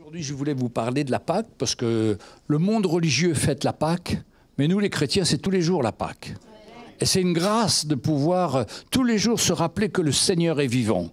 Aujourd'hui, je voulais vous parler de la Pâque parce que le monde religieux fête la Pâque, mais nous, les chrétiens, c'est tous les jours la Pâque. Et c'est une grâce de pouvoir euh, tous les jours se rappeler que le Seigneur est vivant.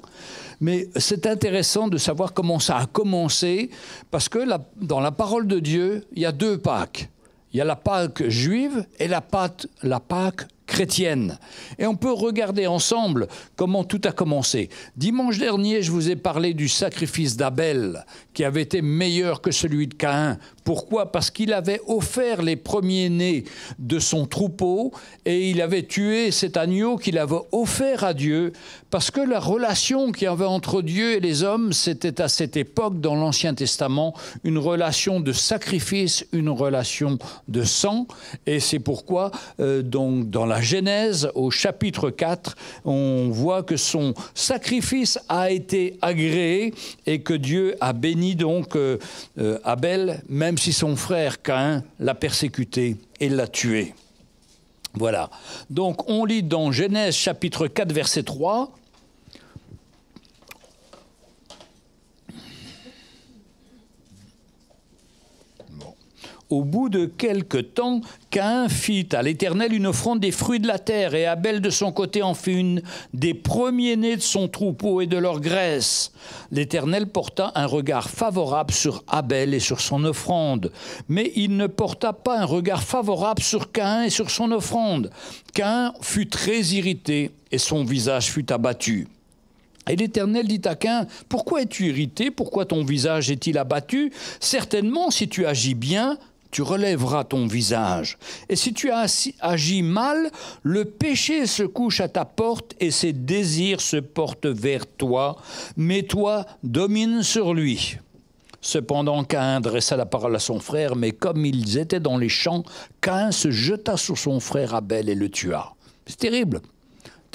Mais c'est intéressant de savoir comment ça a commencé, parce que dans la parole de Dieu, il y a deux Pâques. Il y a la Pâque juive et la Pâque, la Pâque chrétienne. Et on peut regarder ensemble comment tout a commencé. Dimanche dernier, je vous ai parlé du sacrifice d'Abel, qui avait été meilleur que celui de Caïn pourquoi Parce qu'il avait offert les premiers-nés de son troupeau et il avait tué cet agneau qu'il avait offert à Dieu, parce que la relation qu'il y avait entre Dieu et les hommes, c'était à cette époque dans l'Ancien Testament une relation de sacrifice, une relation de sang, et c'est pourquoi euh, donc, dans la Genèse au chapitre 4, on voit que son sacrifice a été agréé et que Dieu a béni donc euh, euh, Abel, même si son frère Caïn l'a persécuté et l'a tué. Voilà. Donc on lit dans Genèse chapitre 4 verset 3, Au bout de quelque temps, Caïn fit à l'Éternel une offrande des fruits de la terre, et Abel de son côté en fit une des premiers-nés de son troupeau et de leur graisse. L'Éternel porta un regard favorable sur Abel et sur son offrande, mais il ne porta pas un regard favorable sur Caïn et sur son offrande. Caïn fut très irrité, et son visage fut abattu. Et l'Éternel dit à Caïn, « Pourquoi es-tu irrité Pourquoi ton visage est-il abattu Certainement, si tu agis bien, tu relèveras ton visage. Et si tu as agi mal, le péché se couche à ta porte et ses désirs se portent vers toi, mais toi domine sur lui. Cependant, Caïn dressa la parole à son frère, mais comme ils étaient dans les champs, Caïn se jeta sur son frère Abel et le tua. C'est terrible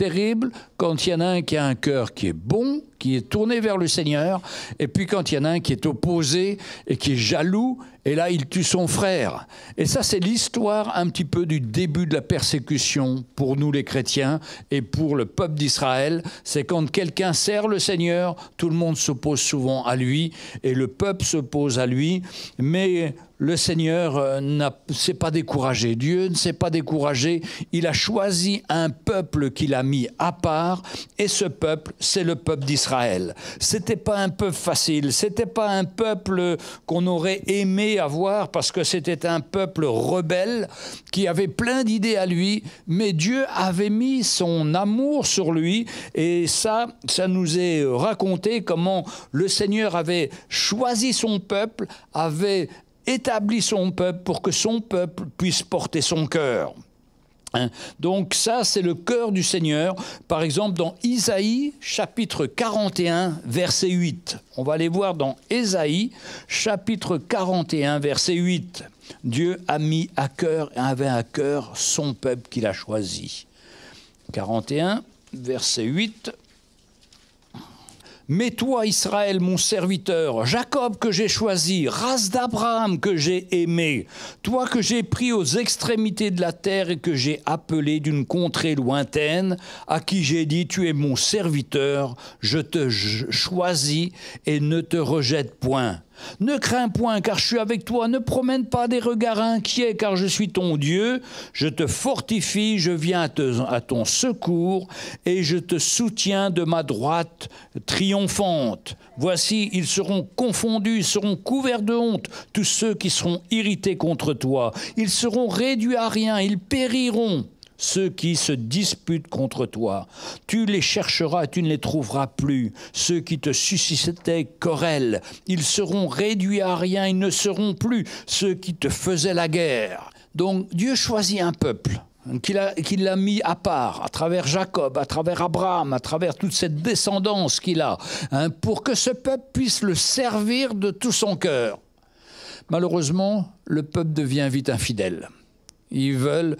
terrible, quand il y en a un qui a un cœur qui est bon, qui est tourné vers le Seigneur, et puis quand il y en a un qui est opposé et qui est jaloux, et là il tue son frère. Et ça c'est l'histoire un petit peu du début de la persécution pour nous les chrétiens et pour le peuple d'Israël. C'est quand quelqu'un sert le Seigneur, tout le monde s'oppose souvent à lui, et le peuple s'oppose à lui, mais le Seigneur euh, ne s'est pas découragé. Dieu ne s'est pas découragé. Il a choisi un peuple qu'il a mis à part, et ce peuple, c'est le peuple d'Israël. C'était pas un peuple facile. C'était pas un peuple qu'on aurait aimé avoir parce que c'était un peuple rebelle qui avait plein d'idées à lui, mais Dieu avait mis son amour sur lui, et ça, ça nous est raconté comment le Seigneur avait choisi son peuple, avait établit son peuple pour que son peuple puisse porter son cœur. Hein. Donc ça, c'est le cœur du Seigneur. Par exemple, dans Isaïe chapitre 41, verset 8. On va aller voir dans Isaïe chapitre 41, verset 8. Dieu a mis à cœur, avait à cœur son peuple qu'il a choisi. 41, verset 8. Mais toi, Israël, mon serviteur, Jacob que j'ai choisi, race d'Abraham que j'ai aimé, toi que j'ai pris aux extrémités de la terre et que j'ai appelé d'une contrée lointaine, à qui j'ai dit, tu es mon serviteur, je te choisis et ne te rejette point. Ne crains point, car je suis avec toi. Ne promène pas des regards inquiets, car je suis ton Dieu. Je te fortifie, je viens à, ton secours, et je te soutiens de ma droite triomphante. Voici, ils seront confondus, ils seront couverts de honte, tous ceux qui seront irrités contre toi. Ils seront réduits à rien, ils périront ceux qui se disputent contre toi. Tu les chercheras et tu ne les trouveras plus. Ceux qui te suscitaient querelle, ils seront réduits à rien, ils ne seront plus ceux qui te faisaient la guerre. Donc Dieu choisit un peuple qu'il a, mis à part, à travers Jacob, à travers Abraham, à travers toute cette descendance qu'il a, hein, pour que ce peuple puisse le servir de tout son cœur. Malheureusement, le peuple devient vite infidèle. Ils veulent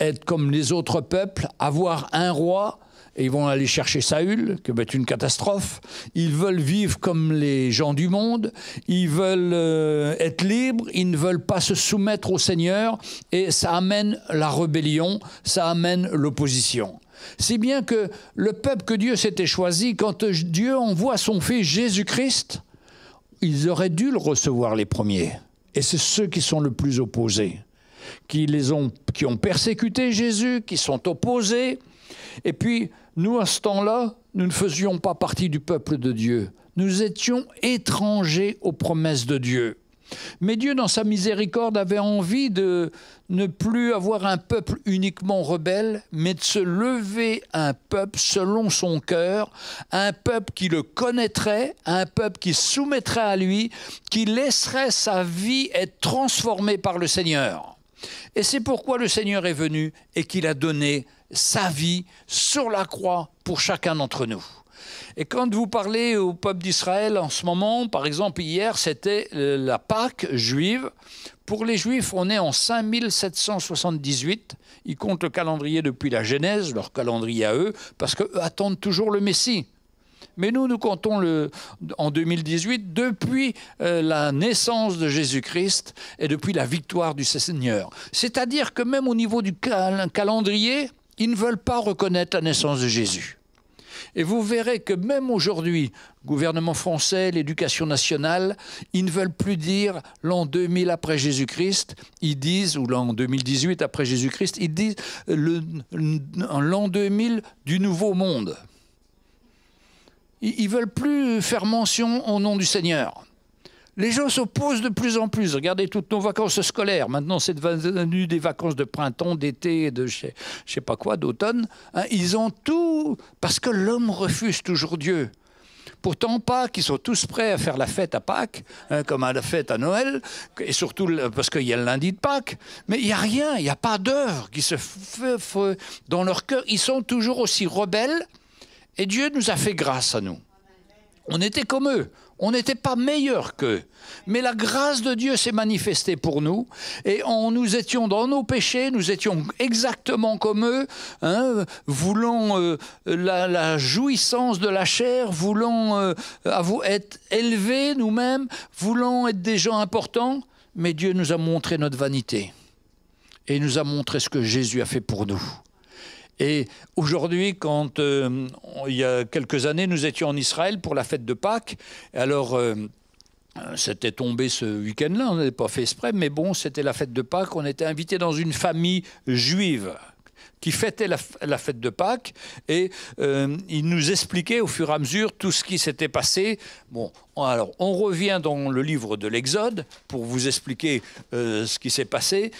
être comme les autres peuples, avoir un roi, et ils vont aller chercher Saül, qui va être une catastrophe. Ils veulent vivre comme les gens du monde, ils veulent euh, être libres, ils ne veulent pas se soumettre au Seigneur, et ça amène la rébellion, ça amène l'opposition. Si bien que le peuple que Dieu s'était choisi, quand Dieu envoie son Fils Jésus-Christ, ils auraient dû le recevoir les premiers. Et c'est ceux qui sont le plus opposés qui, ont, qui ont persécuté Jésus, qui sont opposés. Et puis, nous, à ce temps-là, nous ne faisions pas partie du peuple de Dieu. Nous étions étrangers aux promesses de Dieu. Mais Dieu, dans sa miséricorde, avait envie de ne plus avoir un peuple uniquement rebelle, mais de se lever un peuple selon son cœur, un peuple qui le connaîtrait, un peuple qui soumettrait à lui, qui laisserait sa vie être transformée par le Seigneur. Et c'est pourquoi le Seigneur est venu et qu'il a donné sa vie sur la croix pour chacun d'entre nous. Et quand vous parlez au peuple d'Israël en ce moment, par exemple hier, c'était euh, la Pâque juive. Pour les Juifs, on est en 5778. Ils comptent le calendrier depuis la Genèse, leur calendrier à eux, parce qu'eux attendent toujours le Messie. Mais nous, nous comptons le, en 2018 depuis euh, la naissance de Jésus-Christ et depuis la victoire du Seigneur. C'est-à-dire que même au niveau du calendrier, ils ne veulent pas reconnaître la naissance de Jésus. Et vous verrez que même aujourd'hui, le gouvernement français, l'éducation nationale, ils ne veulent plus dire l'an 2000 après Jésus-Christ, ils disent, ou l'an 2018 après Jésus-Christ, ils disent euh, l'an 2000 du nouveau monde. Ils ne veulent plus faire mention au nom du Seigneur. Les gens s'opposent de plus en plus. Regardez toutes nos vacances scolaires. Maintenant, c'est devenu des vacances de printemps, d'été, de je ne sais pas quoi, d'automne. Hein. ils ont tout parce que l'homme refuse toujours Dieu. Pourtant, pas ils sont tous prêts à faire la fête à Pâques, hein, comme à la fête à Noël, et surtout parce qu'il y a le lundi de Pâques. Mais il n'y a rien, il n'y a pas d'œuvre qui se fait dans leur cœur. Ils sont toujours aussi rebelles et Dieu nous a fait grâce à nous. On était comme eux, on n'était pas meilleurs qu'eux. Mais la grâce de Dieu s'est manifestée pour nous et on, nous étions dans nos péchés, nous étions exactement comme eux, hein, voulant euh, la, jouissance de la chair, voulant euh, être élevés nous-mêmes, voulant être des gens importants. Mais Dieu nous a montré notre vanité et nous a montré ce que Jésus a fait pour nous. Et aujourd'hui, quand euh, il y a quelques années, nous étions en Israël pour la fête de Pâques, alors. Euh, c'était tombé ce week-end-là, on n'avait pas fait exprès, mais bon, c'était la fête de Pâques, on était invité dans une famille juive qui fêtait la, fête de Pâques et euh, ils il nous expliquait au fur et à mesure tout ce qui s'était passé. Bon, alors on revient dans le livre de l'Exode pour vous expliquer ce qui s'est passé.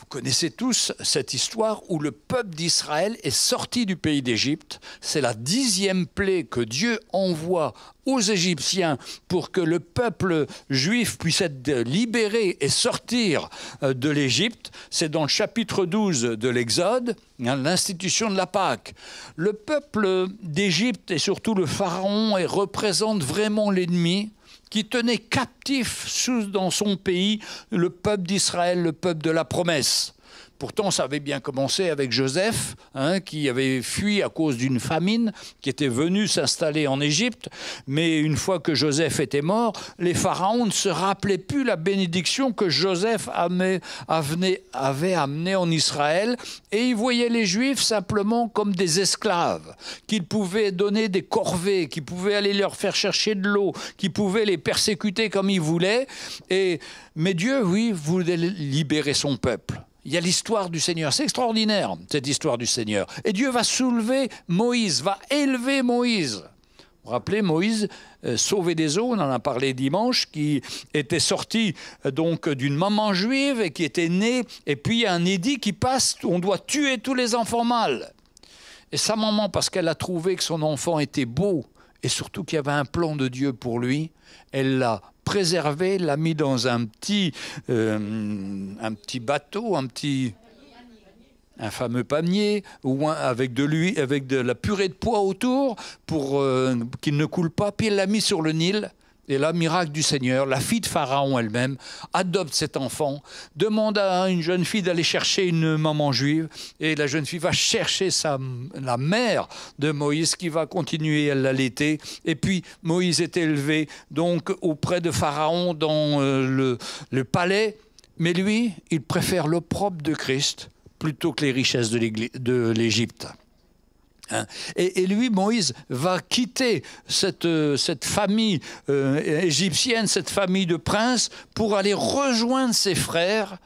Vous connaissez tous cette histoire où le peuple d'Israël est sorti du pays d'Égypte. C'est la dixième plaie que Dieu envoie aux Égyptiens pour que le peuple juif puisse être libéré et sortir euh, de l'Égypte. C'est dans le chapitre 12 de l'Exode, hein, l'institution de la Pâque. Le peuple d'Égypte et surtout le Pharaon représentent représente vraiment l'ennemi qui tenait captif sous, dans son pays le peuple d'Israël, le peuple de la promesse. Pourtant, ça avait bien commencé avec Joseph, hein, qui avait fui à cause d'une famine, qui était venu s'installer en Égypte. Mais une fois que Joseph était mort, les pharaons ne se rappelaient plus la bénédiction que Joseph avait, amenée en Israël. Et ils voyaient les Juifs simplement comme des esclaves, qu'ils pouvaient donner des corvées, qu'ils pouvaient aller leur faire chercher de l'eau, qu'ils pouvaient les persécuter comme ils voulaient. Et, mais Dieu, oui, voulait libérer son peuple il y a l'histoire du Seigneur. C'est extraordinaire, cette histoire du Seigneur. Et Dieu va soulever Moïse, va élever Moïse. Vous vous rappelez, Moïse, euh, sauvé des eaux, on en a parlé dimanche, qui était sorti euh, donc d'une maman juive et qui était née. et puis il y a un édit qui passe, on doit tuer tous les enfants mâles. Et sa maman, parce qu'elle a trouvé que son enfant était beau, et surtout qu'il y avait un plan de Dieu pour lui, elle l'a préserver, l'a mis dans un petit, euh, un petit bateau, un petit un fameux panier ou avec de lui avec de la purée de pois autour pour euh, qu'il ne coule pas. Puis il l'a mis sur le Nil et là, miracle du Seigneur, la fille de Pharaon elle-même adopte cet enfant, demande à une jeune fille d'aller chercher une maman juive, et la jeune fille va chercher la mère de Moïse qui va continuer à l'allaiter. Et puis Moïse est élevé donc auprès de Pharaon dans euh, le, le palais, mais lui, il préfère l'opprobre de Christ plutôt que les richesses de l'Égypte. Hein. Et, lui, Moïse, va quitter cette, euh, cette famille euh, égyptienne, cette famille de princes, pour aller rejoindre ses frères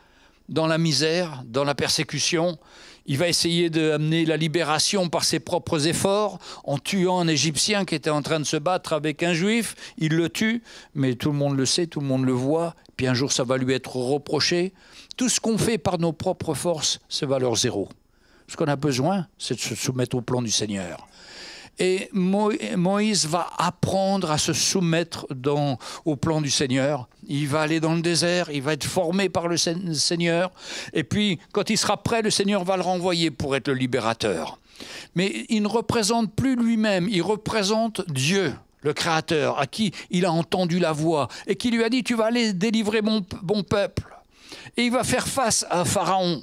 dans la misère, dans la persécution. Il va essayer d'amener la libération par ses propres efforts en tuant un Égyptien qui était en train de se battre avec un Juif. Il le tue, mais tout le monde le sait, tout le monde le voit. Puis un jour, ça va lui être reproché. Tout ce qu'on fait par nos propres forces, c'est valeur zéro. Ce qu'on a besoin, c'est de se soumettre au plan du Seigneur. Et Moïse va apprendre à se soumettre dans, au plan du Seigneur. Il va aller dans le désert, il va être formé par le Seigneur. Et puis, quand il sera prêt, le Seigneur va le renvoyer pour être le libérateur. Mais il ne représente plus lui-même, il représente Dieu le Créateur, à qui il a entendu la voix, et qui lui a dit, tu vas aller délivrer mon, mon, peuple. Et il va faire face à Pharaon.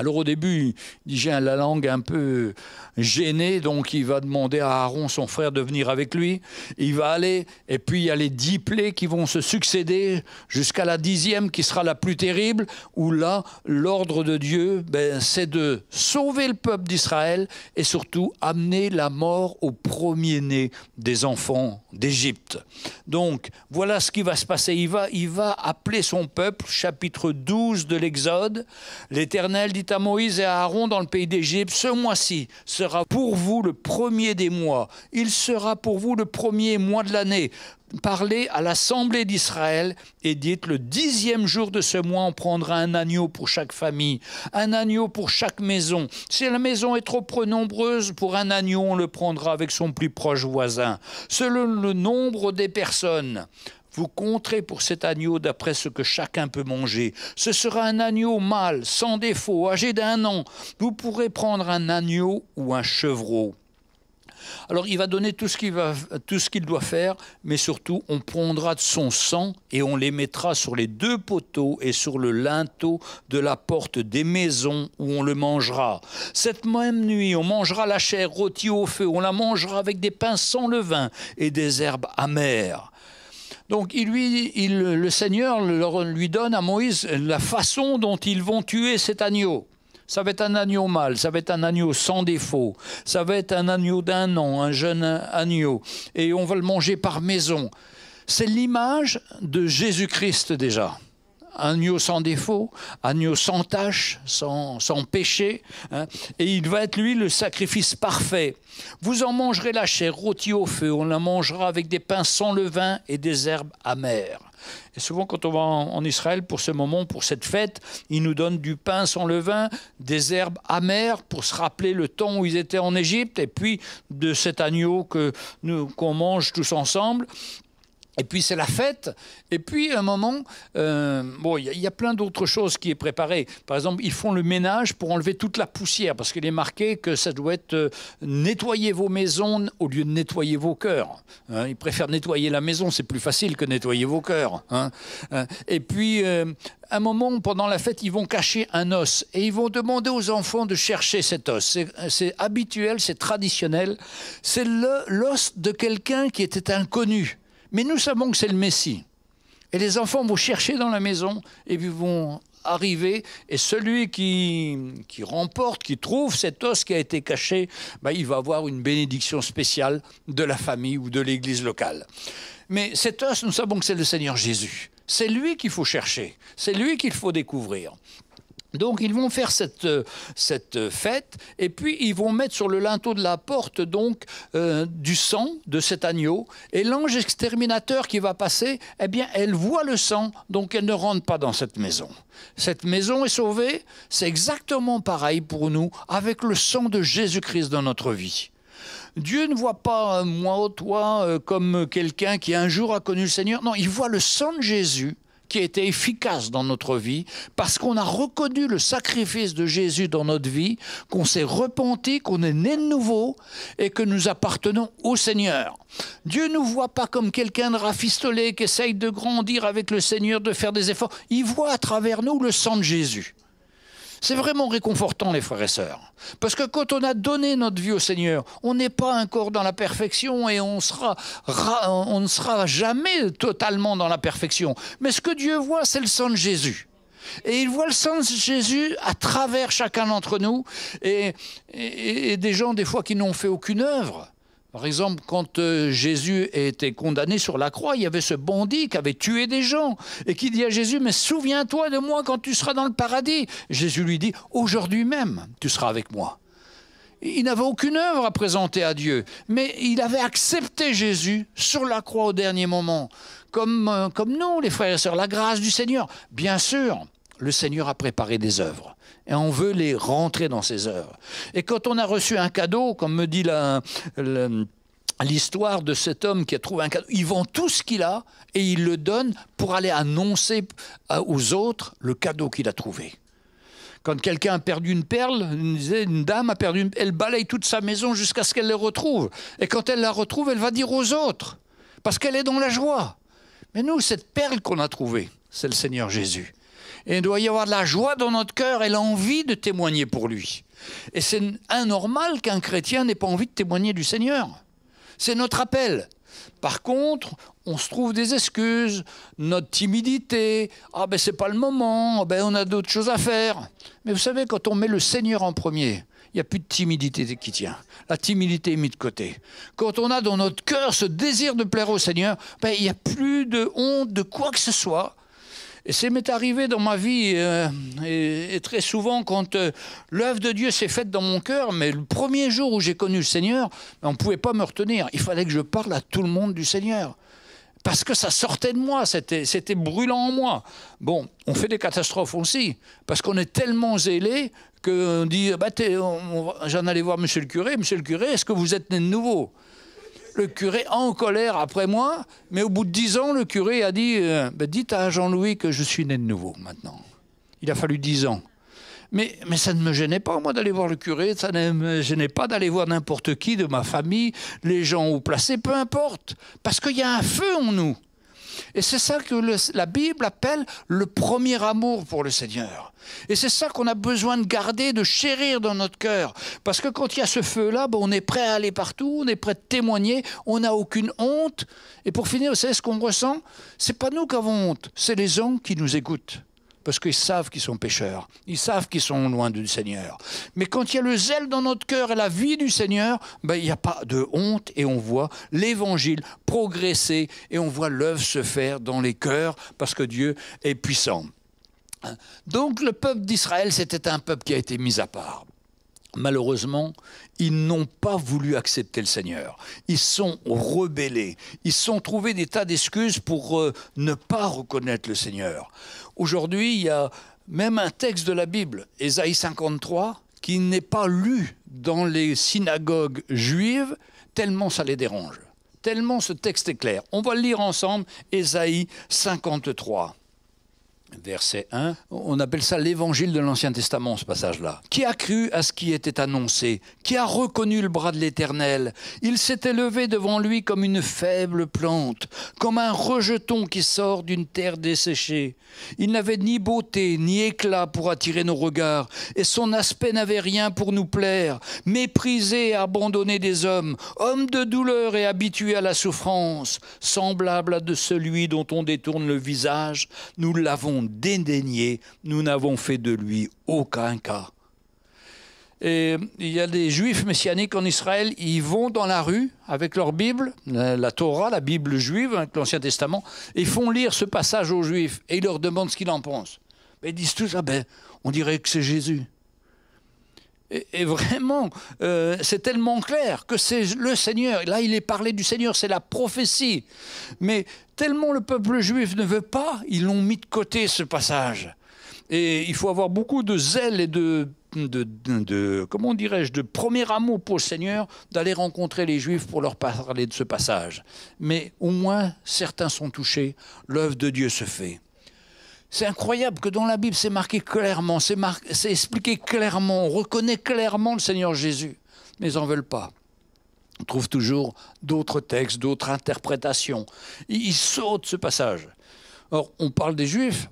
Alors au début, j'ai la langue un peu gênée, donc il va demander à Aaron, son frère, de venir avec lui. Il va aller, et puis il y a les dix plaies qui vont se succéder jusqu'à la dixième qui sera la plus terrible, où là, l'ordre de Dieu, ben, c'est de sauver le peuple d'Israël et surtout amener la mort au premier-né des enfants d'Égypte. Donc voilà ce qui va se passer. Il va, il va appeler son peuple, chapitre 12 de l'Exode. L'Éternel dit à Moïse et à Aaron dans le pays d'Égypte, ce mois-ci sera pour vous le premier des mois. Il sera pour vous le premier mois de l'année. Parlez à l'assemblée d'Israël et dites le dixième jour de ce mois, on prendra un agneau pour chaque famille, un agneau pour chaque maison. Si la maison est trop nombreuse pour un agneau, on le prendra avec son plus proche voisin, selon le nombre des personnes. Vous compterez pour cet agneau d'après ce que chacun peut manger. Ce sera un agneau mâle, sans défaut, âgé d'un an. Vous pourrez prendre un agneau ou un chevreau. Alors il va donner tout ce qu'il, tout ce qu'il doit faire, mais surtout on prendra de son sang et on les mettra sur les deux poteaux et sur le linteau de la porte des maisons où on le mangera. Cette même nuit, on mangera la chair rôtie au feu, on la mangera avec des pains sans levain et des herbes amères. Donc il lui, le Seigneur lui donne à Moïse la façon dont ils vont tuer cet agneau. Ça va être un agneau mâle, ça va être un agneau sans défaut, ça va être un agneau d'un an, un jeune agneau, et on va le manger par maison. C'est l'image de Jésus-Christ déjà agneau sans défaut, agneau sans tache, sans, péché, hein, et il va être lui le sacrifice parfait. Vous en mangerez la chair rôtie au feu, on la mangera avec des pains sans levain et des herbes amères. Et souvent, quand on va en Israël pour ce moment, pour cette fête, ils nous donnent du pain sans levain, des herbes amères pour se rappeler le temps où ils étaient en Égypte, et puis de cet agneau que nous qu'on mange tous ensemble. Et puis c'est la fête. Et puis à un moment, euh, bon, il y, a plein d'autres choses qui est préparées. Par exemple, ils font le ménage pour enlever toute la poussière parce qu'il est marqué que ça doit être euh, nettoyer vos maisons au lieu de nettoyer vos cœurs. Hein, ils préfèrent nettoyer la maison, c'est plus facile que nettoyer vos cœurs. Hein. Euh, et puis à un moment pendant la fête, ils vont cacher un os et ils vont demander aux enfants de chercher cet os. C'est habituel, c'est traditionnel. C'est l'os de quelqu'un qui était inconnu. Mais nous savons que c'est le Messie. Et les enfants vont chercher dans la maison et puis vont arriver. Et celui qui, qui remporte, qui trouve cet os qui a été caché, bah, il va avoir une bénédiction spéciale de la famille ou de l'église locale. Mais cet os, nous savons que c'est le Seigneur Jésus. C'est lui qu'il faut chercher. C'est lui qu'il faut découvrir. Donc ils vont faire cette, euh, euh, fête et puis ils vont mettre sur le linteau de la porte donc euh, du sang de cet agneau et l'ange exterminateur qui va passer, eh bien elle voit le sang donc elle ne rentre pas dans cette maison. Cette maison est sauvée, c'est exactement pareil pour nous avec le sang de Jésus-Christ dans notre vie. Dieu ne voit pas moi ou toi comme quelqu'un qui un jour a connu le Seigneur, non, il voit le sang de Jésus qui a été efficace dans notre vie, parce qu'on a reconnu le sacrifice de Jésus dans notre vie, qu'on s'est repenti, qu'on est né de nouveau et que nous appartenons au Seigneur. Dieu ne nous voit pas comme quelqu'un de rafistolé qui essaye de grandir avec le Seigneur, de faire des efforts. Il voit à travers nous le sang de Jésus. C'est vraiment réconfortant, les frères et sœurs. Parce que quand on a donné notre vie au Seigneur, on n'est pas encore dans la perfection et on, sera, on ne sera jamais totalement dans la perfection. Mais ce que Dieu voit, c'est le sang de Jésus. Et il voit le sang de Jésus à travers chacun d'entre nous et, et des gens, des fois, qui n'ont fait aucune œuvre par exemple, quand euh, Jésus était condamné sur la croix, il y avait ce bandit qui avait tué des gens et qui dit à Jésus, mais souviens-toi de moi quand tu seras dans le paradis. Jésus lui dit, aujourd'hui même, tu seras avec moi. Il n'avait aucune œuvre à présenter à Dieu, mais il avait accepté Jésus sur la croix au dernier moment. Comme, euh, comme nous, les frères et sœurs, la grâce du Seigneur. Bien sûr, le Seigneur a préparé des œuvres et on veut les rentrer dans ces heures. Et quand on a reçu un cadeau, comme me dit l'histoire de cet homme qui a trouvé un cadeau. Il vend tout ce qu'il a et il le donne pour aller annoncer euh, aux autres le cadeau qu'il a trouvé. Quand quelqu'un a perdu une perle, une dame a perdu elle balaye toute sa maison jusqu'à ce qu'elle le retrouve. Et quand elle la retrouve, elle va dire aux autres, parce qu'elle est dans la joie. Mais nous, cette perle qu'on a trouvée, c'est le Seigneur Jésus. Et il doit y avoir de la joie dans notre cœur et l'envie de témoigner pour lui. Et c'est anormal qu'un chrétien n'ait pas envie de témoigner du Seigneur. C'est notre appel. Par contre, on se trouve des excuses, notre timidité, ah ben c'est pas le moment, ah ben on a d'autres choses à faire. Mais vous savez, quand on met le Seigneur en premier, il n'y a plus de timidité qui tient. La timidité est mise de côté. Quand on a dans notre cœur ce désir de plaire au Seigneur, ben, il n'y a plus de honte de quoi que ce soit. Et ça m'est arrivé dans ma vie, euh, et, très souvent, quand euh, l'œuvre de Dieu s'est faite dans mon cœur, mais le premier jour où j'ai connu le Seigneur, on ne pouvait pas me retenir. Il fallait que je parle à tout le monde du Seigneur. Parce que ça sortait de moi, c'était, c'était brûlant en moi. Bon, on fait des catastrophes aussi, parce qu'on est tellement zélé qu'on dit, ah bah, j'en allais voir monsieur le curé, monsieur le curé, est-ce que vous êtes né de nouveau le curé en colère après moi, mais au bout de dix ans, le curé a dit euh, ben, Dites à Jean-Louis que je suis né de nouveau maintenant. Il a fallu dix ans. Mais, mais, ça ne me gênait pas, moi, d'aller voir le curé, ça ne me gênait pas d'aller voir n'importe qui de ma famille, les gens où placé, peu importe, parce qu'il y a un feu en nous. Et c'est ça que la Bible appelle le premier amour pour le Seigneur. Et c'est ça qu'on a besoin de garder, de chérir dans notre cœur. Parce que quand il y a ce feu-là, ben, on est prêt à aller partout, on est prêt à témoigner, on n'a aucune honte. Et pour finir, vous savez ce qu'on ressent C'est pas nous qui avons honte, c'est les hommes qui nous écoutent parce qu'ils savent qu'ils sont pécheurs, ils savent qu'ils sont loin du Seigneur. Mais quand il y a le zèle dans notre cœur et la vie du Seigneur, ben, il n'y a pas de honte et on voit l'évangile progresser et on voit l'œuvre se faire dans les cœurs parce que Dieu est puissant. Hein? Donc le peuple d'Israël, c'était un peuple qui a été mis à part. Malheureusement, ils n'ont pas voulu accepter le Seigneur. Ils sont rebellés. Ils sont trouvés des tas d'excuses pour euh, ne pas reconnaître le Seigneur. Aujourd'hui, il y a même un texte de la Bible, Ésaïe 53, qui n'est pas lu dans les synagogues juives, tellement ça les dérange, tellement ce texte est clair. On va le lire ensemble, Ésaïe 53 verset 1. On appelle ça l'évangile de l'Ancien Testament, ce passage-là. Qui a cru à ce qui était annoncé Qui a reconnu le bras de l'Éternel Il s'était levé devant lui comme une faible plante, comme un rejeton qui sort d'une terre desséchée. Il n'avait ni beauté, ni éclat pour attirer nos regards, et son aspect n'avait rien pour nous plaire. Méprisé et abandonné des hommes, homme de douleur et habitué à la souffrance, semblable à de celui dont on détourne le visage, nous l'avons dédaigné, nous n'avons fait de lui aucun cas. Et il y a des juifs messianiques en Israël, ils vont dans la rue avec leur Bible, la Torah, la Bible juive, l'Ancien Testament, et font lire ce passage aux juifs, et ils leur demandent ce qu'ils en pensent. Mais ils disent tous, ah ben, on dirait que c'est Jésus. Et, vraiment, euh, c'est tellement clair que c'est le Seigneur. Là, il est parlé du Seigneur, c'est la prophétie. Mais tellement le peuple juif ne veut pas, ils l'ont mis de côté, ce passage. Et il faut avoir beaucoup de zèle et de, de, comment dirais-je, de premier amour pour le Seigneur, d'aller rencontrer les Juifs pour leur parler de ce passage. Mais au moins, certains sont touchés, l'œuvre de Dieu se fait. C'est incroyable que dans la Bible, c'est marqué clairement, c'est expliqué clairement, on reconnaît clairement le Seigneur Jésus, mais ils n'en veulent pas. On trouve toujours d'autres textes, d'autres interprétations. Ils sautent ce passage. Or, on parle des Juifs,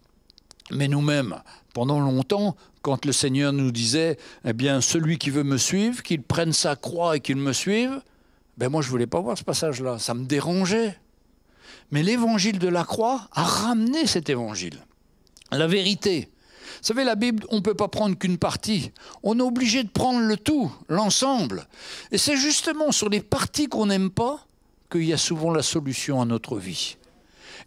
mais nous-mêmes, pendant longtemps, quand le Seigneur nous disait, eh bien, celui qui veut me suivre, qu'il prenne sa croix et qu'il me suive, ben moi, je ne voulais pas voir ce passage-là, ça me dérangeait. Mais l'évangile de la croix a ramené cet évangile la vérité. Vous savez, la Bible, on ne peut pas prendre qu'une partie. On est obligé de prendre le tout, l'ensemble. Et c'est justement sur les parties qu'on n'aime pas qu'il y a souvent la solution à notre vie.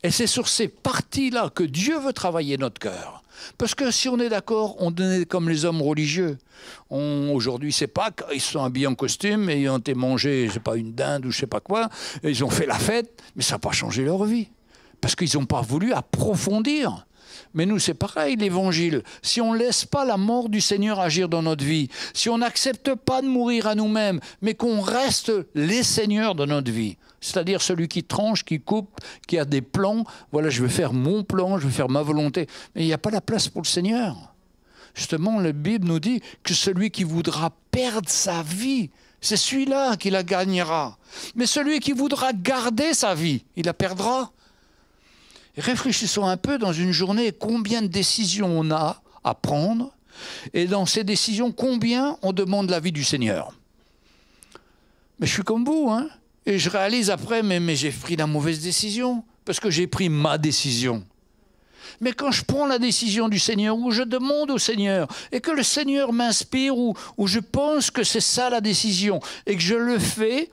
Et c'est sur ces parties-là que Dieu veut travailler notre cœur. Parce que si on est d'accord, on est comme les hommes religieux. Aujourd'hui, c'est Pâques, ils sont habillés en costume et ont été mangés, je sais pas, une dinde ou je sais pas quoi, ils ont fait la fête, mais ça n'a pas changé leur vie. Parce qu'ils n'ont pas voulu approfondir mais nous, c'est pareil, l'évangile. Si on ne laisse pas la mort du Seigneur agir dans notre vie, si on n'accepte pas de mourir à nous-mêmes, mais qu'on reste les seigneurs de notre vie, c'est-à-dire celui qui tranche, qui coupe, qui a des plans, voilà, je vais faire mon plan, je veux faire ma volonté, mais il n'y a pas la place pour le Seigneur. Justement, la Bible nous dit que celui qui voudra perdre sa vie, c'est celui-là qui la gagnera. Mais celui qui voudra garder sa vie, il la perdra réfléchissons un peu dans une journée combien de décisions on a à prendre et dans ces décisions combien on demande l'avis du Seigneur. Mais je suis comme vous, hein, et je réalise après, mais, mais j'ai pris la mauvaise décision, parce que j'ai pris ma décision. Mais quand je prends la décision du Seigneur, ou je demande au Seigneur, et que le Seigneur m'inspire, ou, ou je pense que c'est ça la décision, et que je le fais,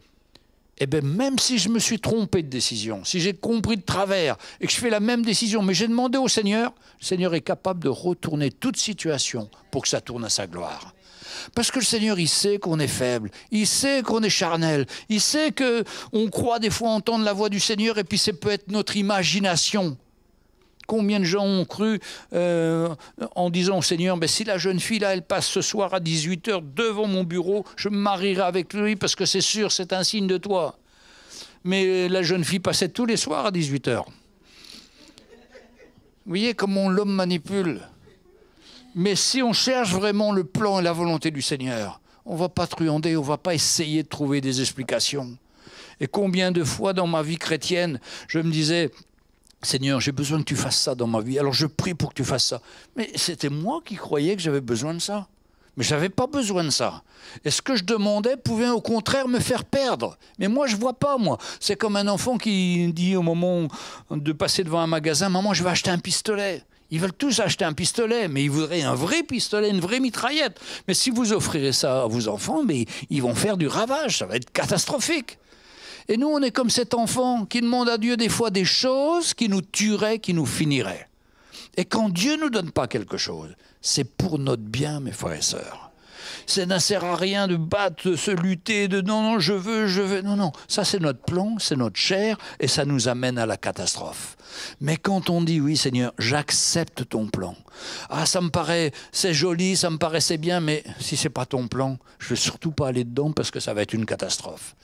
eh bien, même si je me suis trompé de décision, si j'ai compris de travers et que je fais la même décision, mais j'ai demandé au Seigneur, le Seigneur est capable de retourner toute situation pour que ça tourne à sa gloire. Parce que le Seigneur, il sait qu'on est faible, il sait qu'on est charnel, il sait que on croit des fois entendre la voix du Seigneur et puis c'est peut-être notre imagination Combien de gens ont cru euh, en disant au Seigneur, ben, si la jeune fille là, elle passe ce soir à 18h devant mon bureau, je me marierai avec lui parce que c'est sûr, c'est un signe de toi. Mais la jeune fille passait tous les soirs à 18h. Vous voyez comment l'homme manipule. Mais si on cherche vraiment le plan et la volonté du Seigneur, on ne va pas truander, on ne va pas essayer de trouver des explications. Et combien de fois dans ma vie chrétienne, je me disais, Seigneur, j'ai besoin que tu fasses ça dans ma vie. Alors je prie pour que tu fasses ça. Mais c'était moi qui croyais que j'avais besoin de ça. Mais je n'avais pas besoin de ça. Et ce que je demandais pouvait au contraire me faire perdre. Mais moi, je vois pas, moi. C'est comme un enfant qui dit au moment de passer devant un magasin, Maman, je vais acheter un pistolet. Ils veulent tous acheter un pistolet, mais ils voudraient un vrai pistolet, une vraie mitraillette. Mais si vous offrirez ça à vos enfants, mais ils vont faire du ravage, ça va être catastrophique. Et nous, on est comme cet enfant qui demande à Dieu des fois des choses qui nous tueraient, qui nous finiraient. Et quand Dieu ne nous donne pas quelque chose, c'est pour notre bien, mes frères et sœurs ça n'a sert à rien de battre, de se lutter, de non, non, je veux, je veux. Non, non, ça c'est notre plan, c'est notre chair, et ça nous amène à la catastrophe. Mais quand on dit oui Seigneur, j'accepte ton plan. Ah, ça me paraît, c'est joli, ça me paraissait bien, mais si c'est pas ton plan, je vais surtout pas aller dedans parce que ça va être une catastrophe.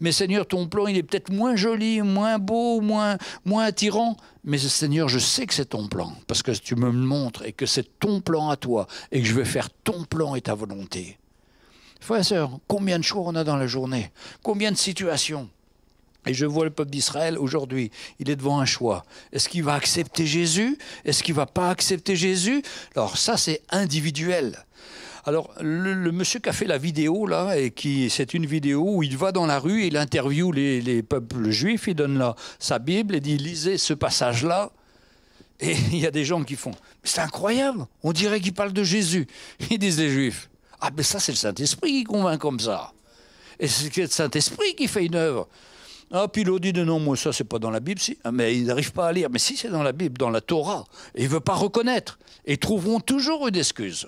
Mais Seigneur, ton plan, il est peut-être moins joli, moins beau, moins, moins attirant, mais Seigneur, je sais que c'est ton plan, parce que tu me le montres et que c'est ton plan à toi, et que je vais faire ton plan et ta volonté. Frère et combien de choix on a dans la journée Combien de situations et je vois le peuple d'Israël aujourd'hui, il est devant un choix. Est-ce qu'il va accepter Jésus Est-ce qu'il va pas accepter Jésus Alors ça, c'est individuel. Alors, le, monsieur qui a fait la vidéo, là, et qui, c'est une vidéo où il va dans la rue, il interviewe les, peuples juifs, il donne là, sa Bible et dit lisez ce passage-là. Et il y a des gens qui font C'est incroyable On dirait qu'il parle de Jésus. Ils disent les juifs. Ah, mais ça, c'est le Saint-Esprit qui convainc comme ça. Et c'est le Saint-Esprit qui fait une œuvre. Ah, puis l'autre dit non, moi, ça, c'est pas dans la Bible, si. Ah, mais il n'arrive pas à lire. Mais si, c'est dans la Bible, dans la Torah. Et il veut pas reconnaître. Et ils trouveront toujours une excuse.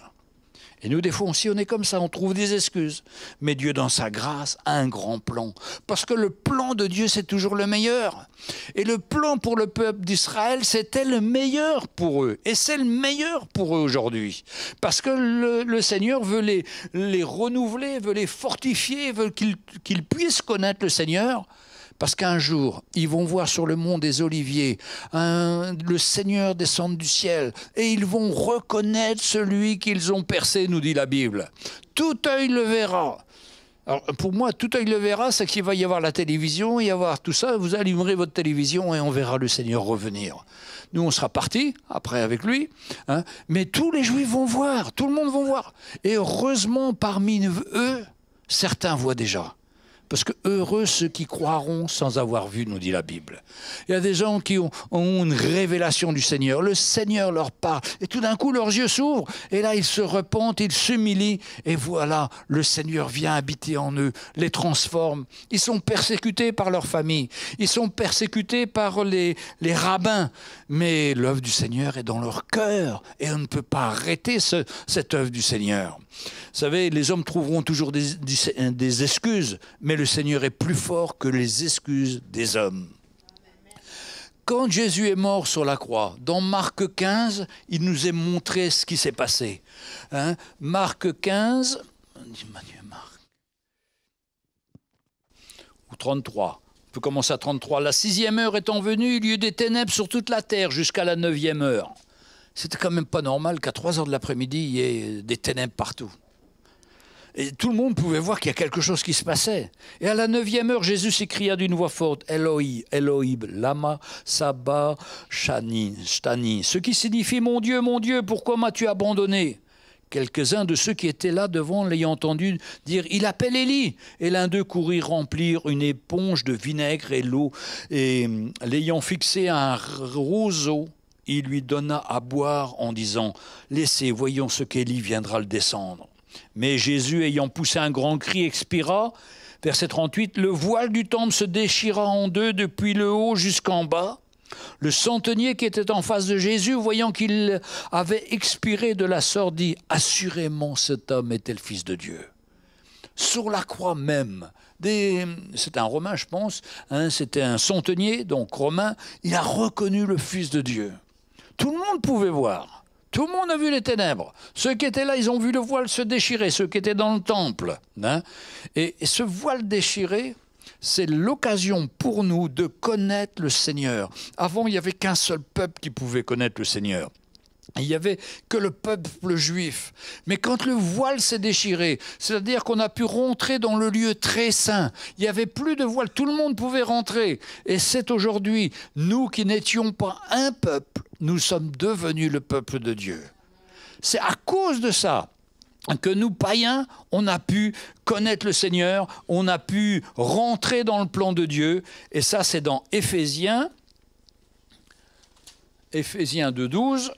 Et nous, des fois, on est comme ça, on trouve des excuses. Mais Dieu, dans sa grâce, a un grand plan. Parce que le plan de Dieu, c'est toujours le meilleur. Et le plan pour le peuple d'Israël, c'était le meilleur pour eux. Et c'est le meilleur pour eux aujourd'hui. Parce que le, Seigneur veut les, renouveler, veut les fortifier, veut qu'ils puissent connaître le Seigneur. Parce qu'un jour, ils vont voir sur le mont des Oliviers le Seigneur descendre du ciel et ils vont reconnaître celui qu'ils ont percé, nous dit la Bible. Tout œil le verra. pour moi, tout œil le verra, c'est qu'il va y avoir la télévision, il va y avoir tout ça, vous allumerez votre télévision et on verra le Seigneur revenir. Nous, on sera partis, après avec lui, hein, mais tous les Juifs vont voir, tout le monde vont voir. Et heureusement, parmi eux, certains voient déjà. Parce que heureux ceux qui croiront sans avoir vu, nous dit la Bible. Il y a des gens qui ont, une révélation du Seigneur. Le Seigneur leur parle. Et tout d'un coup, leurs yeux s'ouvrent. Et là, ils se repentent, ils s'humilient. Et voilà, le Seigneur vient habiter en eux, les transforme. Ils sont persécutés par leur famille. Ils sont persécutés par les, les rabbins. Mais l'œuvre du Seigneur est dans leur cœur. Et on ne peut pas arrêter cette œuvre du Seigneur. Vous savez, les hommes trouveront toujours des, des, excuses. Mais le Seigneur est plus fort que les excuses des hommes. Quand Jésus est mort sur la croix, dans Marc 15, il nous est montré ce qui s'est passé. Hein. Marc 15, ou 33, on peut commencer à 33. La sixième heure étant venue, il y eut des ténèbres sur toute la terre jusqu'à la neuvième heure. C'était quand même pas normal qu'à 3 heures de l'après-midi, il y ait des ténèbres partout. Et tout le monde pouvait voir qu'il y a quelque chose qui se passait. Et à la neuvième heure, Jésus s'écria d'une voix forte, Eloi, Eloi, lama, Saba, shani, Stani. ce qui signifie, mon Dieu, mon Dieu, pourquoi m'as-tu abandonné Quelques-uns de ceux qui étaient là devant l'ayant entendu dire Il appelle Élie. Et l'un d'eux courut remplir une éponge de vinaigre et l'eau. Et hum, l'ayant fixé à un roseau, il lui donna à boire en disant Laissez, voyons ce qu'Élie viendra le descendre. Mais Jésus, ayant poussé un grand cri, expira. Verset 38, le voile du temple se déchira en deux depuis le haut jusqu'en bas. Le centenier qui était en face de Jésus, voyant qu'il avait expiré de la sorte, dit Assurément, cet homme était le Fils de Dieu. Sur la croix même, c'est un Romain, je pense, hein, c'était un centenier, donc Romain, il a reconnu le Fils de Dieu. Tout le monde pouvait voir. Tout le monde a vu les ténèbres. Ceux qui étaient là, ils ont vu le voile se déchirer, ceux qui étaient dans le temple. Hein. et, ce voile déchiré, c'est l'occasion pour nous de connaître le Seigneur. Avant, il n'y avait qu'un seul peuple qui pouvait connaître le Seigneur. Il n'y avait que le peuple juif. Mais quand le voile s'est déchiré, c'est-à-dire qu'on a pu rentrer dans le lieu très saint, il n'y avait plus de voile, tout le monde pouvait rentrer. Et c'est aujourd'hui, nous qui n'étions pas un peuple, nous sommes devenus le peuple de Dieu. C'est à cause de ça que nous, païens, on a pu connaître le Seigneur, on a pu rentrer dans le plan de Dieu. Et ça, c'est dans Éphésiens, Éphésiens 2.12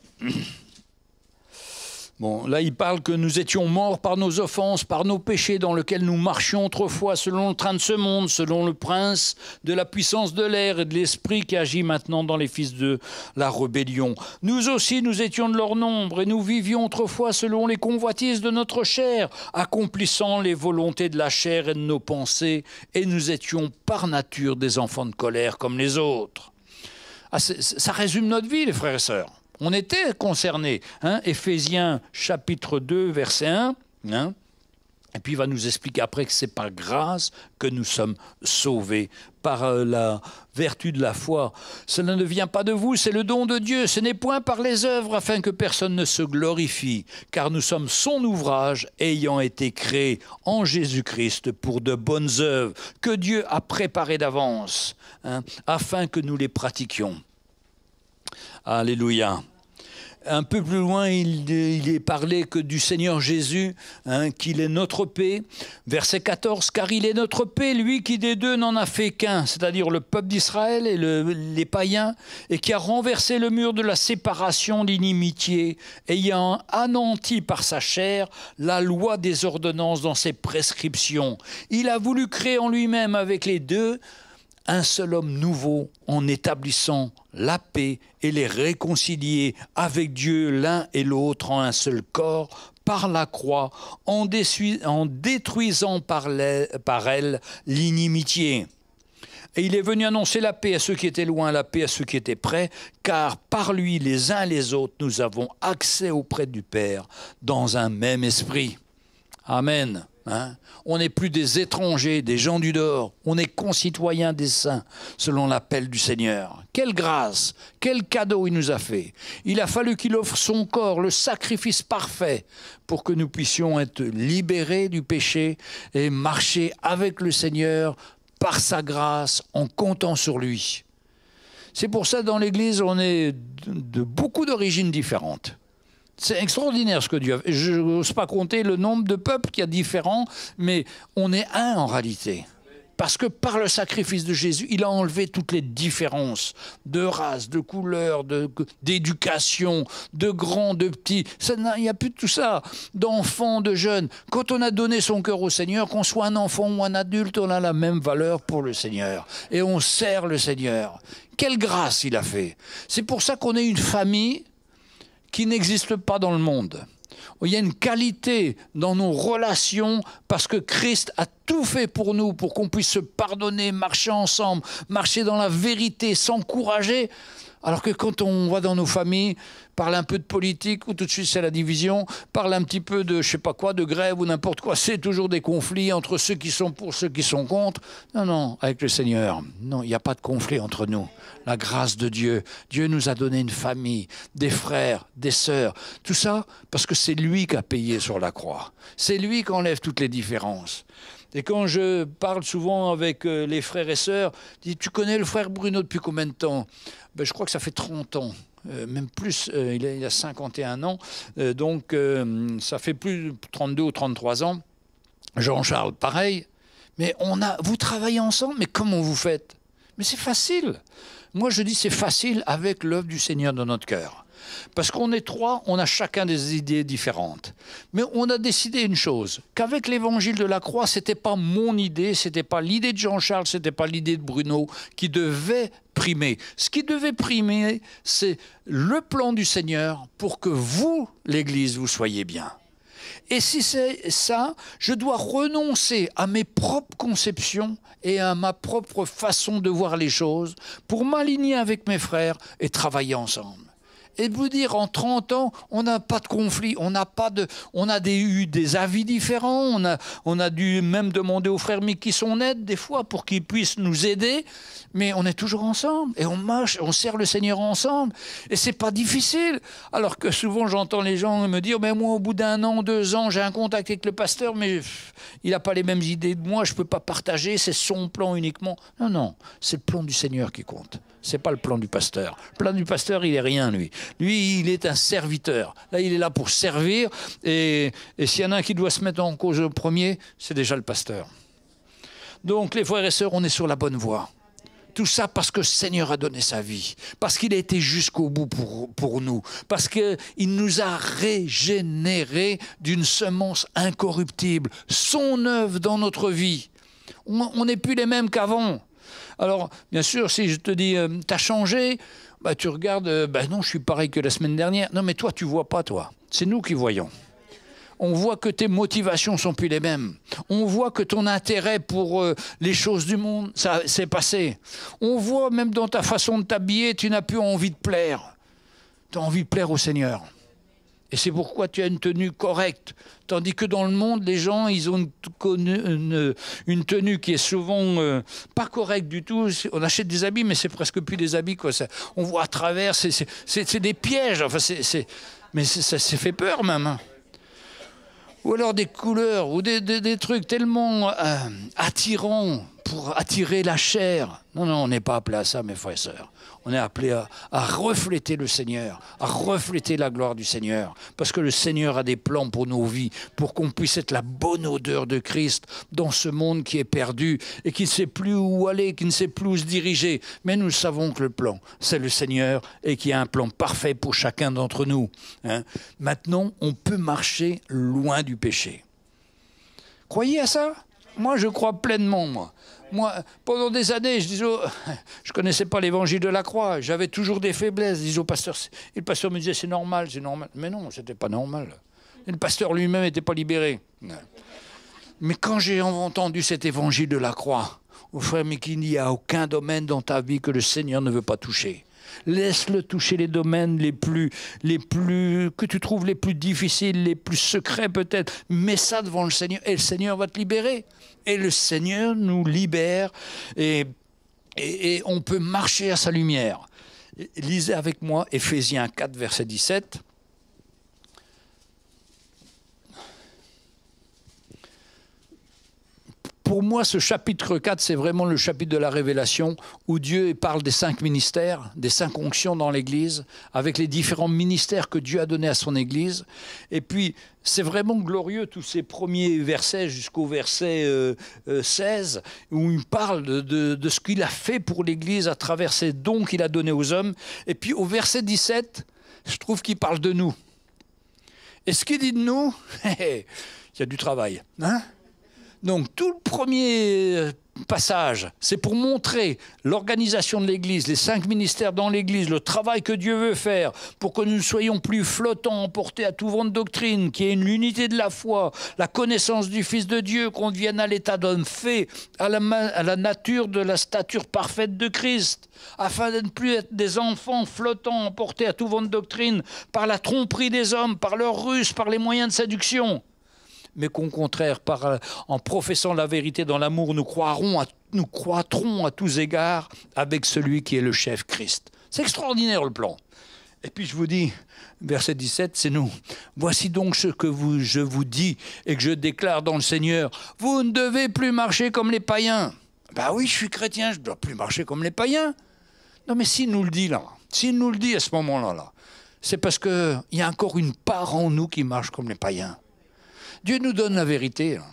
là, il parle que nous étions morts par nos offenses, par nos péchés dans lesquels nous marchions autrefois selon le train de ce monde, selon le prince de la puissance de l'air et de l'esprit qui agit maintenant dans les fils de la rébellion. Nous aussi, nous étions de leur nombre et nous vivions autrefois selon les convoitises de notre chair, accomplissant les volontés de la chair et de nos pensées, et nous étions par nature des enfants de colère comme les autres. Ah, ça résume notre vie, les frères et sœurs on était concernés. Ephésiens Éphésiens chapitre 2, verset 1. Hein. et puis il va nous expliquer après que c'est par grâce que nous sommes sauvés, par euh, la vertu de la foi. Cela ne vient pas de vous, c'est le don de Dieu, ce n'est point par les œuvres afin que personne ne se glorifie, car nous sommes son ouvrage ayant été créé en Jésus-Christ pour de bonnes œuvres que Dieu a préparées d'avance, hein, afin que nous les pratiquions. Alléluia. Un peu plus loin, il, est parlé que du Seigneur Jésus, hein, qu'il est notre paix. Verset 14, car il est notre paix, lui qui des deux n'en a fait qu'un, c'est-à-dire le peuple d'Israël et les païens, et qui a renversé le mur de la séparation, l'inimitié, ayant anéanti par sa chair la loi des ordonnances dans ses prescriptions. Il a voulu créer en lui-même avec les deux un seul homme nouveau en établissant la paix et les réconcilier avec Dieu l'un et l'autre en un seul corps par la croix, en, détruisant par, par elle l'inimitié. Et il est venu annoncer la paix à ceux qui étaient loin, la paix à ceux qui étaient près, car par lui, les uns les autres, nous avons accès auprès du Père dans un même esprit. Amen. Hein? on n'est plus des étrangers, des gens du dehors, on est concitoyens des saints, selon l'appel du Seigneur. Quelle grâce, quel cadeau il nous a fait. Il a fallu qu'il offre son corps, le sacrifice parfait, pour que nous puissions être libérés du péché et marcher avec le Seigneur par sa grâce en comptant sur lui. C'est pour ça, dans l'Église, on est de beaucoup d'origines différentes. C'est extraordinaire ce que Dieu a fait. Je n'ose pas compter le nombre de peuples qu'il y a différents, mais on est un en réalité. Parce que par le sacrifice de Jésus, il a enlevé toutes les différences de race, de couleur, d'éducation, de, grands, de petits. Il n'y a plus tout ça, d'enfants, de jeunes. Quand on a donné son cœur au Seigneur, qu'on soit un enfant ou un adulte, on a la même valeur pour le Seigneur. Et on sert le Seigneur. Quelle grâce il a fait. C'est pour ça qu'on est une famille qui n'existe pas dans le monde. Il y a une qualité dans nos relations parce que Christ a tout fait pour nous, pour qu'on puisse se pardonner, marcher ensemble, marcher dans la vérité, s'encourager. Alors que quand on voit dans nos familles, parle un peu de politique, ou tout de suite c'est la division, parle un petit peu de je sais pas quoi, de grève ou n'importe quoi, c'est toujours des conflits entre ceux qui sont pour, ceux qui sont contre. Non, non, avec le Seigneur, non, il n'y a pas de conflit entre nous. La grâce de Dieu, Dieu nous a donné une famille, des frères, des sœurs, tout ça parce que c'est lui qui a payé sur la croix. C'est lui qui enlève toutes les différences. Et quand je parle souvent avec euh, les frères et sœurs, dis Tu connais le frère Bruno depuis combien de temps ben, Je crois que ça fait 30 ans. Euh, même plus, euh, il, a, a, 51 ans, donc ça fait plus de 32 ou 33 ans. Jean-Charles, pareil. Mais on a, vous travaillez ensemble, mais comment vous faites Mais c'est facile. Moi, je dis c'est facile avec l'œuvre du Seigneur dans notre cœur. Parce qu'on est trois, on a chacun des idées différentes. Mais on a décidé une chose, qu'avec l'évangile de la croix, ce n'était pas mon idée, ce n'était pas l'idée de Jean-Charles, n'était pas l'idée de Bruno qui devait primer. Ce qui devait primer, c'est le plan du Seigneur pour que vous, l'Église, vous soyez bien. Et si c'est ça, je dois renoncer à mes propres conceptions et à ma propre façon de voir les choses pour m'aligner avec mes frères et travailler ensemble et de vous dire en 30 ans, on n'a pas de conflit, on n'a pas de, on a des, eu des avis différents, on a, on a dû même demander aux frères qui sont aide des fois pour qu'ils puissent nous aider, mais on est toujours ensemble et on marche, on sert le Seigneur ensemble et c'est pas difficile. Alors que souvent j'entends les gens me dire, mais moi au bout d'un an, deux ans, j'ai un contact avec le pasteur, mais il n'a pas les mêmes idées de moi, je peux pas partager, c'est son plan uniquement. Non, non, c'est le plan du Seigneur qui compte. C'est pas le plan du pasteur. Le plan du pasteur, il est rien, lui. Lui, il est un serviteur. Là, il est là pour servir. Et, s'il y en a un qui doit se mettre en cause le premier, c'est déjà le pasteur. Donc, les frères et sœurs, on est sur la bonne voie. Tout ça parce que le Seigneur a donné sa vie, parce qu'il a été jusqu'au bout pour, nous, parce qu'il nous a régénérés d'une semence incorruptible, son œuvre dans notre vie. On n'est plus les mêmes qu'avant. Alors, bien sûr, si je te dis, tu euh, t'as changé, bah, tu regardes, euh, bah non, je suis pareil que la semaine dernière. Non, mais toi, tu vois pas, toi. C'est nous qui voyons. On voit que tes motivations sont plus les mêmes. On voit que ton intérêt pour euh, les choses du monde, ça s'est passé. On voit même dans ta façon de t'habiller, tu n'as plus envie de plaire. Tu as envie de plaire au Seigneur. Et c'est pourquoi tu as une tenue correcte. Tandis que dans le monde, les gens, ils ont une, tenue qui est souvent euh, pas correcte du tout. On achète des habits, mais c'est presque plus des habits. Quoi. on voit à travers, c'est des pièges. Enfin, mais ça fait peur même. Hein. Ou alors des couleurs, ou des, trucs tellement euh, attirants pour attirer la chair. Non, non, on n'est pas appelé à ça, mes frères et sœurs. On est appelé à, refléter le Seigneur, à refléter la gloire du Seigneur. Parce que le Seigneur a des plans pour nos vies, pour qu'on puisse être la bonne odeur de Christ dans ce monde qui est perdu et qui ne sait plus où aller, qui ne sait plus où se diriger. Mais nous savons que le plan, c'est le Seigneur et y a un plan parfait pour chacun d'entre nous. Hein. Maintenant, on peut marcher loin du péché. Croyez à ça moi, je crois pleinement, moi. Moi, pendant des années, je disais, oh, je connaissais pas l'évangile de la croix. J'avais toujours des faiblesses. disais au pasteur, le pasteur me disait, c'est normal, c'est normal. Mais non, c'était pas normal. Et le pasteur lui-même n'était pas libéré. Mais quand j'ai entendu cet évangile de la croix, au frère, mais il n'y a aucun domaine dans ta vie que le Seigneur ne veut pas toucher. Laisse-le toucher les domaines les plus, les plus, que tu trouves les plus difficiles, les plus secrets peut-être. Mets ça devant le Seigneur et le Seigneur va te libérer. Et le Seigneur nous libère et, et, on peut marcher à sa lumière. Lisez avec moi Ephésiens 4, verset 17. pour moi, ce chapitre 4, c'est vraiment le chapitre de la révélation où Dieu parle des cinq ministères, des cinq onctions dans l'Église, avec les différents ministères que Dieu a donnés à son Église. Et puis, c'est vraiment glorieux tous ces premiers versets jusqu'au verset 16, euh, euh, où il parle de, ce qu'il a fait pour l'Église à travers ces dons qu'il a donnés aux hommes. Et puis, au verset 17, je trouve qu'il parle de nous. Et ce qu'il dit de nous, il y a du travail. Hein donc tout le premier euh, passage, c'est pour montrer l'organisation de l'Église, les cinq ministères dans l'Église, le travail que Dieu veut faire pour que nous ne soyons plus flottants, emportés à tout vent de doctrine, qu'il y ait une unité de la foi, la connaissance du Fils de Dieu, qu'on devienne à l'état d'homme fait, à la, nature de la stature parfaite de Christ, afin de ne plus être des enfants flottants, emportés à tout vent de doctrine, par la tromperie des hommes, par leurs ruses, par les moyens de séduction mais qu'au contraire, euh, en professant la vérité dans l'amour, nous nous croîtrons à tous égards avec celui qui est le chef Christ. C'est extraordinaire le plan. Et puis je vous dis, verset 17, c'est nous. Voici donc ce que je vous dis et que je déclare dans le Seigneur. Vous ne devez plus marcher comme les païens. Ben oui, je suis chrétien, je ne dois plus marcher comme les païens. Non mais s'il nous le dit là, s'il nous le dit à ce moment-là, là, c'est parce qu'il y a encore une part en nous qui marche comme les païens. Dieu nous donne la vérité. Hein.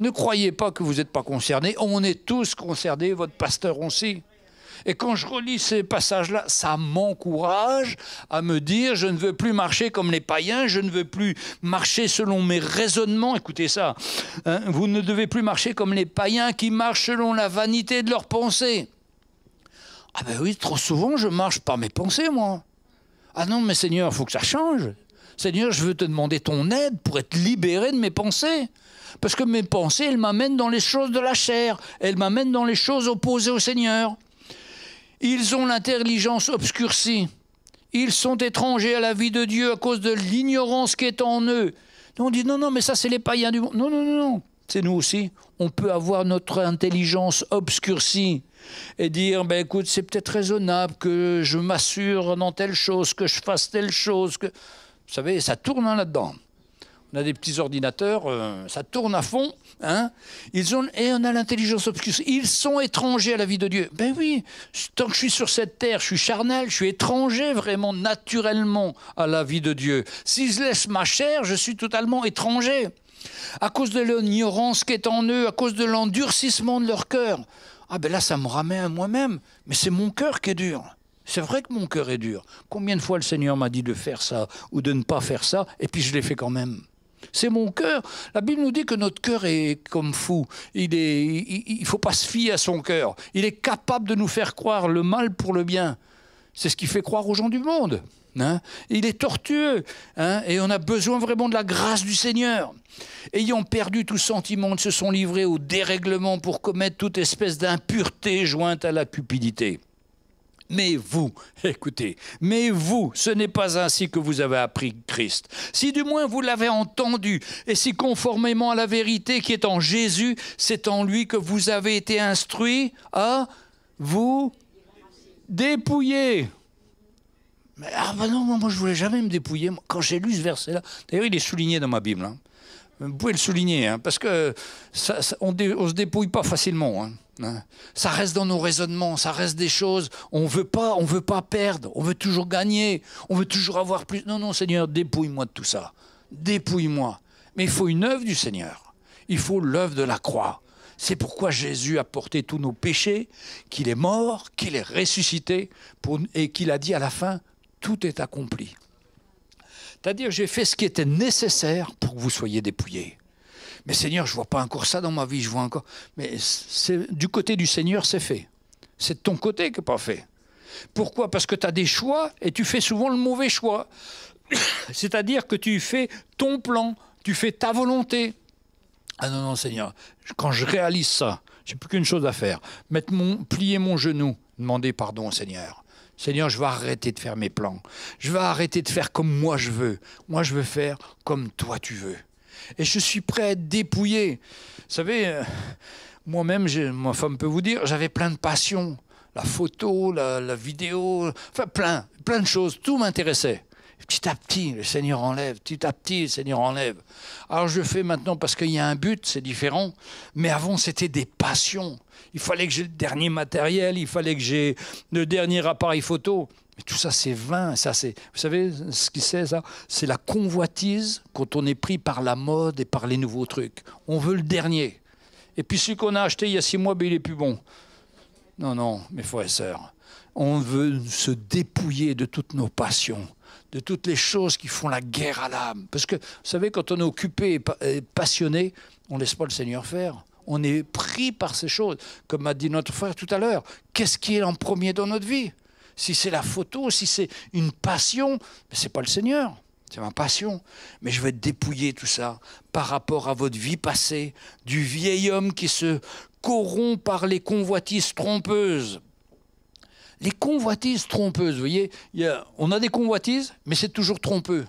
Ne croyez pas que vous n'êtes pas concernés. On est tous concernés, votre pasteur aussi. Et quand je relis ces passages-là, ça m'encourage à me dire, je ne veux plus marcher comme les païens, je ne veux plus marcher selon mes raisonnements. Écoutez ça, hein, vous ne devez plus marcher comme les païens qui marchent selon la vanité de leurs pensées. Ah ben oui, trop souvent je marche par mes pensées, moi. Ah non, mais Seigneur, il faut que ça change. Seigneur, je veux te demander ton aide pour être libéré de mes pensées. Parce que mes pensées, elles m'amènent dans les choses de la chair, elles m'amènent dans les choses opposées au Seigneur. Ils ont l'intelligence obscurcie. Ils sont étrangers à la vie de Dieu à cause de l'ignorance qui est en eux. on dit non, non, mais ça, c'est les païens du monde. Non, non, non, non. C'est nous aussi. On peut avoir notre intelligence obscurcie et dire ben, écoute, c'est peut-être raisonnable que je m'assure dans telle chose, que je fasse telle chose. que... Vous savez, ça tourne hein, là-dedans. On a des petits ordinateurs, euh, ça tourne à fond. Hein ils ont, et on a l'intelligence obscure. Ils sont étrangers à la vie de Dieu. Ben oui, tant que je suis sur cette terre, je suis charnel, je suis étranger vraiment naturellement à la vie de Dieu. Si je laisse ma chair, je suis totalement étranger. À cause de l'ignorance qui est en eux, à cause de l'endurcissement de leur cœur. Ah ben là, ça me ramène à moi-même, mais c'est mon cœur qui est dur. C'est vrai que mon cœur est dur. Combien de fois le Seigneur m'a dit de faire ça ou de ne pas faire ça, et puis je l'ai fait quand même. C'est mon cœur. La Bible nous dit que notre cœur est comme fou. Il ne il, faut pas se fier à son cœur. Il est capable de nous faire croire le mal pour le bien. C'est ce qui fait croire aux gens du monde. Hein. il est tortueux hein, et on a besoin vraiment de la grâce du Seigneur. Ayant perdu tout sentiment, ils se sont livrés au dérèglement pour commettre toute espèce d'impureté jointe à la cupidité. Mais vous, écoutez, mais vous, ce n'est pas ainsi que vous avez appris Christ. Si du moins vous l'avez entendu, et si conformément à la vérité qui est en Jésus, c'est en lui que vous avez été instruit à hein, vous dépouiller. Mais, ah ben non, moi, je voulais jamais me dépouiller. Quand j'ai lu ce verset-là, d'ailleurs il est souligné dans ma Bible. Hein. Vous pouvez le souligner, hein, parce que ça, se dépouille pas facilement. Hein. Ça reste dans nos raisonnements, ça reste des choses. On veut pas, on veut pas perdre, on veut toujours gagner, on veut toujours avoir plus. Non, non, Seigneur, dépouille-moi de tout ça. Dépouille-moi. Mais il faut une œuvre du Seigneur. Il faut l'œuvre de la croix. C'est pourquoi Jésus a porté tous nos péchés, qu'il est mort, qu'il est ressuscité, et qu'il a dit à la fin, tout est accompli. C'est-à-dire, j'ai fait ce qui était nécessaire pour que vous soyez dépouillés. Mais Seigneur, je vois pas encore ça dans ma vie, je vois encore. Mais c'est du côté du Seigneur, c'est fait. C'est de ton côté que n'est pas fait. Pourquoi Parce que tu as des choix et tu fais souvent le mauvais choix. C'est-à-dire que tu fais ton plan, tu fais ta volonté. Ah non, non, Seigneur, quand je réalise ça, j'ai plus qu'une chose à faire. Mettre mon, plier mon genou, demander pardon au Seigneur. Seigneur, je vais arrêter de faire mes plans. Je vais arrêter de faire comme moi je veux. Moi, je veux faire comme toi tu veux et je suis prêt à être dépouillé. Vous savez, euh, moi-même, ma femme peut vous dire, j'avais plein de passions. La photo, la, la vidéo, enfin plein, plein de choses. Tout m'intéressait petit à petit, le Seigneur enlève, petit à petit, le Seigneur enlève. Alors je fais maintenant parce qu'il y a un but, c'est différent, mais avant c'était des passions. Il fallait que j'ai le dernier matériel, il fallait que j'ai le dernier appareil photo. Mais tout ça, c'est vain. Ça, c'est, vous savez ce qui c'est, ça C'est la convoitise quand on est pris par la mode et par les nouveaux trucs. On veut le dernier. Et puis celui qu'on a acheté il y a six mois, ben, il est plus bon. Non, non, mes frères et sœurs, on veut se dépouiller de toutes nos passions, de toutes les choses qui font la guerre à l'âme. Parce que, vous savez, quand on est occupé et passionné, on ne laisse pas le Seigneur faire. On est pris par ces choses. Comme m'a dit notre frère tout à l'heure, qu'est-ce qui est en premier dans notre vie si c'est la photo, si c'est une passion, ce n'est pas le Seigneur. C'est ma passion. Mais je vais dépouiller tout ça par rapport à votre vie passée, du vieil homme qui se corrompt par les convoitises trompeuses. Les convoitises trompeuses, vous voyez, on a des convoitises, mais c'est toujours trompeux.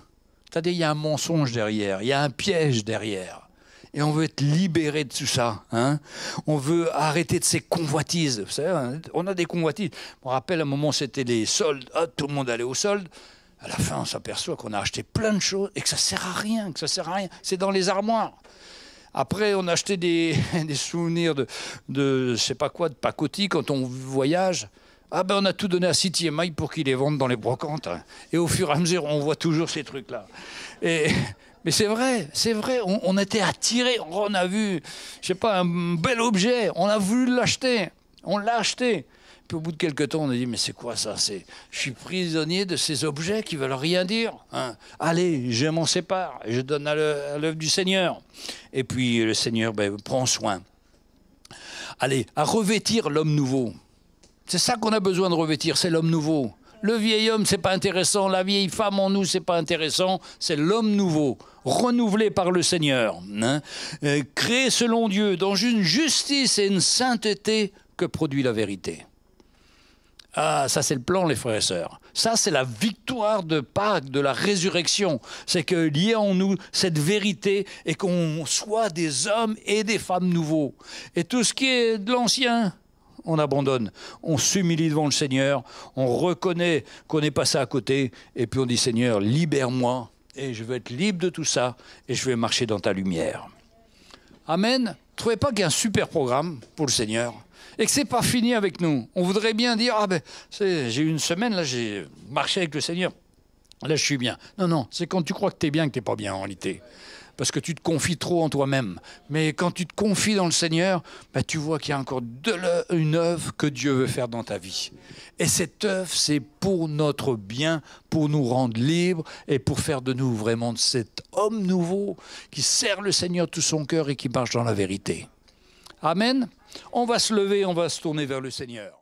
cest à il y a un mensonge derrière, il y a un piège derrière. Et on veut être libéré de tout ça. Hein. On veut arrêter de ces convoitises. Vous savez, hein. on a des convoitises. Je me rappelle, à un moment, c'était les soldes. Ah, tout le monde allait au soldes. À la fin, on s'aperçoit qu'on a acheté plein de choses et que ça sert à rien, que ça sert à rien. C'est dans les armoires. Après, on a acheté des, des souvenirs de, de, je sais pas quoi, de pacotille quand on voyage. Ah ben, on a tout donné à City Mike pour qu'ils les vendent dans les brocantes. Hein. Et au fur et à mesure, on voit toujours ces trucs-là. Et mais c'est vrai, c'est vrai, on, était attiré, on a vu, je sais pas, un bel objet, on a voulu l'acheter, on l'a acheté. Puis au bout de quelques temps, on a dit, mais c'est quoi ça Je suis prisonnier de ces objets qui veulent rien dire. Hein. Allez, je m'en sépare, je donne à l'œuvre du Seigneur. Et puis le Seigneur ben, prend soin. Allez, à revêtir l'homme nouveau. C'est ça qu'on a besoin de revêtir, c'est l'homme nouveau. Le vieil homme, c'est pas intéressant. La vieille femme en nous, c'est pas intéressant. C'est l'homme nouveau, renouvelé par le Seigneur, hein. euh, créé selon Dieu, dans une justice et une sainteté que produit la vérité. Ah, ça c'est le plan, les frères et sœurs. Ça c'est la victoire de Pâques, de la résurrection. C'est que lié en nous cette vérité et qu'on soit des hommes et des femmes nouveaux. Et tout ce qui est de l'ancien, on abandonne. On s'humilie devant le Seigneur, on reconnaît qu'on est ça à côté, et puis on dit Seigneur, libère-moi, et je veux être libre de tout ça, et je vais marcher dans ta lumière. Amen. Trouvez pas qu'il y a un super programme pour le Seigneur et que c'est pas fini avec nous. On voudrait bien dire ah ben j'ai eu une semaine là j'ai marché avec le Seigneur. Là je suis bien. Non non, c'est quand tu crois que tu es bien que tu n'es pas bien en réalité parce que tu te confies trop en toi-même. Mais quand tu te confies dans le Seigneur, bah, tu vois qu'il y a encore de une œuvre que Dieu veut faire dans ta vie. Et cette œuvre, c'est pour notre bien, pour nous rendre libres et pour faire de nous vraiment cet homme nouveau qui sert le Seigneur tout son cœur et qui marche dans la vérité. Amen. On va se lever, on va se tourner vers le Seigneur.